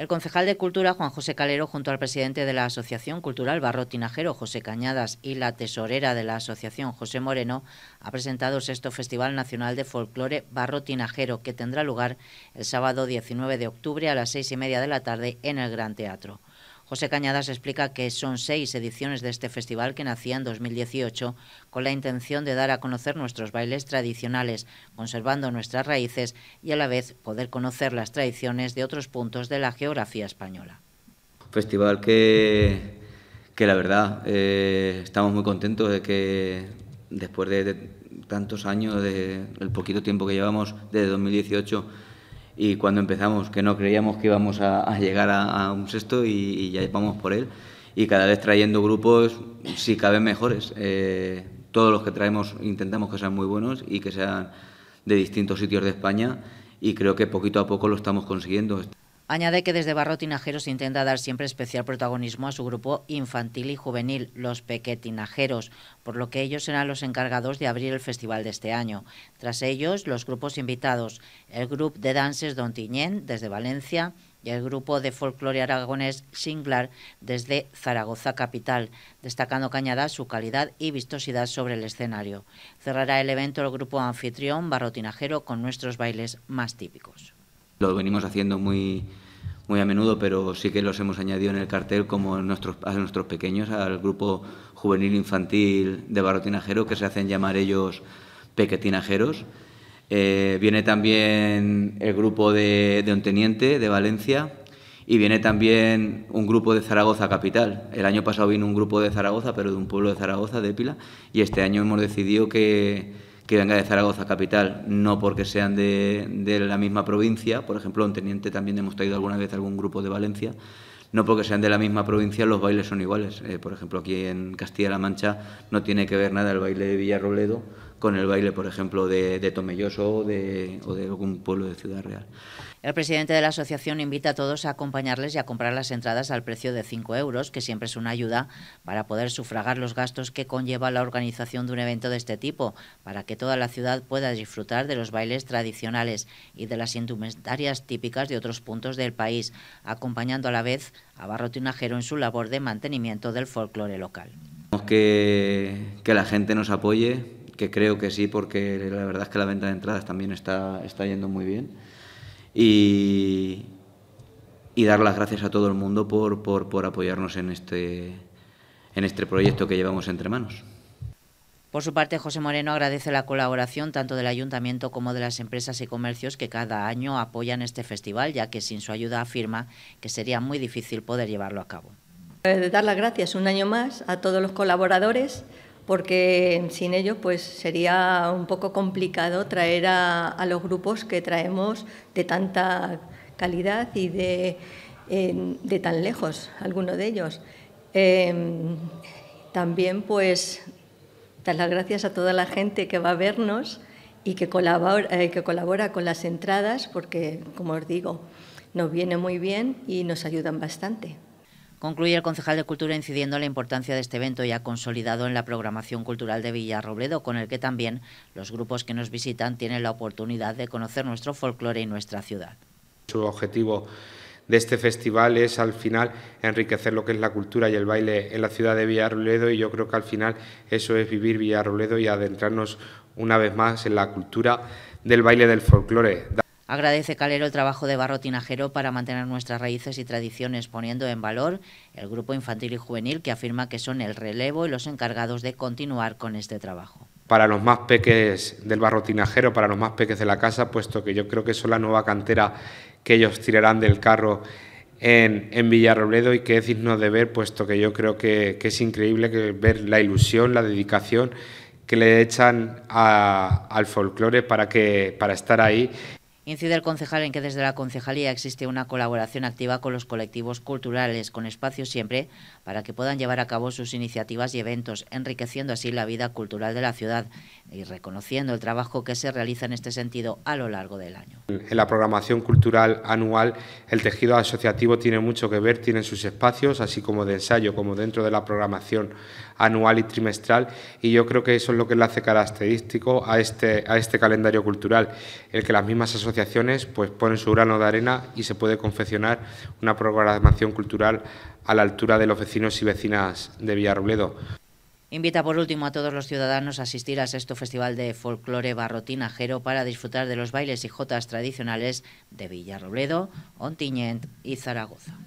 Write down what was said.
El concejal de Cultura, Juan José Calero, junto al presidente de la Asociación Cultural Barro Tinajero, José Cañadas, y la tesorera de la Asociación, José Moreno, ha presentado el sexto Festival Nacional de Folclore Barro Tinajero, que tendrá lugar el sábado 19 de octubre a las seis y media de la tarde en el Gran Teatro. José Cañadas explica que son seis ediciones de este festival que nacía en 2018 con la intención de dar a conocer nuestros bailes tradicionales, conservando nuestras raíces y a la vez poder conocer las tradiciones de otros puntos de la geografía española. Festival que, que la verdad eh, estamos muy contentos de que después de, tantos años, de el poquito tiempo que llevamos desde 2018, y cuando empezamos, que no creíamos que íbamos a, llegar a, un sexto y, ya vamos por él. Y cada vez trayendo grupos, si cabe mejores. Eh, todos los que traemos intentamos que sean muy buenos y que sean de distintos sitios de España y creo que poquito a poco lo estamos consiguiendo. Añade que desde Barro Tinajeros intenta dar siempre especial protagonismo a su grupo infantil y juvenil, los Pequetinajeros, por lo que ellos serán los encargados de abrir el festival de este año. Tras ellos, los grupos invitados, el grupo de dances Don Tiñén, desde Valencia, y el grupo de folclore aragonés Singlar desde Zaragoza capital, destacando Cañada su calidad y vistosidad sobre el escenario. Cerrará el evento el grupo anfitrión Tinajero con nuestros bailes más típicos. Lo venimos haciendo muy, muy a menudo, pero sí que los hemos añadido en el cartel como nuestros, a nuestros pequeños, al grupo juvenil infantil de tinajero, que se hacen llamar ellos pequetinajeros. Eh, viene también el grupo de, de, un teniente de Valencia y viene también un grupo de Zaragoza Capital. El año pasado vino un grupo de Zaragoza, pero de un pueblo de Zaragoza, de Pila y este año hemos decidido que, que venga de Zaragoza capital, no porque sean de, la misma provincia, por ejemplo, un Teniente también hemos traído alguna vez algún grupo de Valencia, no porque sean de la misma provincia los bailes son iguales. Eh, por ejemplo, aquí en Castilla-La Mancha no tiene que ver nada el baile de Villarroledo con el baile, por ejemplo, de, Tomelloso o de, algún pueblo de Ciudad Real. El presidente de la asociación invita a todos a acompañarles y a comprar las entradas al precio de 5 euros, que siempre es una ayuda para poder sufragar los gastos que conlleva la organización de un evento de este tipo, para que toda la ciudad pueda disfrutar de los bailes tradicionales y de las indumentarias típicas de otros puntos del país, acompañando a la vez a Barro Tinajero en su labor de mantenimiento del folclore local. Que, que la gente nos apoye, que creo que sí, porque la verdad es que la venta de entradas también está, está yendo muy bien. Y, y dar las gracias a todo el mundo por, por, por apoyarnos en este, en este proyecto que llevamos entre manos. Por su parte, José Moreno agradece la colaboración tanto del ayuntamiento como de las empresas y comercios que cada año apoyan este festival, ya que sin su ayuda afirma que sería muy difícil poder llevarlo a cabo. Eh, dar las gracias un año más a todos los colaboradores, porque sin ello pues, sería un poco complicado traer a, los grupos que traemos de tanta calidad y de, tan lejos, alguno de ellos. Em, también pues dar las gracias a toda la gente que va a vernos y que colabora, eh, que colabora con las entradas porque, como os digo, nos viene muy bien y nos ayudan bastante. Concluye el concejal de Cultura incidiendo en la importancia de este evento ya consolidado en la programación cultural de Villarrobledo, con el que también los grupos que nos visitan tienen la oportunidad de conocer nuestro folclore y nuestra ciudad. Su objetivo de este festival es al final enriquecer lo que es la cultura y el baile en la ciudad de Villarrobledo y yo creo que al final eso es vivir Villarrobledo y adentrarnos una vez más en la cultura del baile del folclore. Agradece Calero el trabajo de Barro Tinajero para mantener nuestras raíces y tradiciones, poniendo en valor el grupo infantil y juvenil que afirma que son el relevo y los encargados de continuar con este trabajo. Para los más peques del Barro Tinajero, para los más peques de la casa, puesto que yo creo que son la nueva cantera que ellos tirarán del carro en, Villarrobledo y que es digno de ver, puesto que yo creo que, es increíble ver la ilusión, la dedicación que le echan al folclore para, que, para estar ahí Incide el concejal en que desde la concejalía existe una colaboración activa con los colectivos culturales, con espacio siempre para que puedan llevar a cabo sus iniciativas y eventos, enriqueciendo así la vida cultural de la ciudad y reconociendo el trabajo que se realiza en este sentido a lo largo del año. En la programación cultural anual el tejido asociativo tiene mucho que ver, tiene sus espacios, así como de ensayo, como dentro de la programación anual y trimestral, y yo creo que eso es lo que le hace característico a este, a este calendario cultural, el que las mismas asociaciones pues, ponen su grano de arena y se puede confeccionar una programación cultural a la altura de los vecinos y vecinas de Villarrobledo. Invita por último a todos los ciudadanos a asistir a sexto festival de folclore barrotinajero para disfrutar de los bailes y jotas tradicionales de Villarrobledo, Ontiñent y Zaragoza.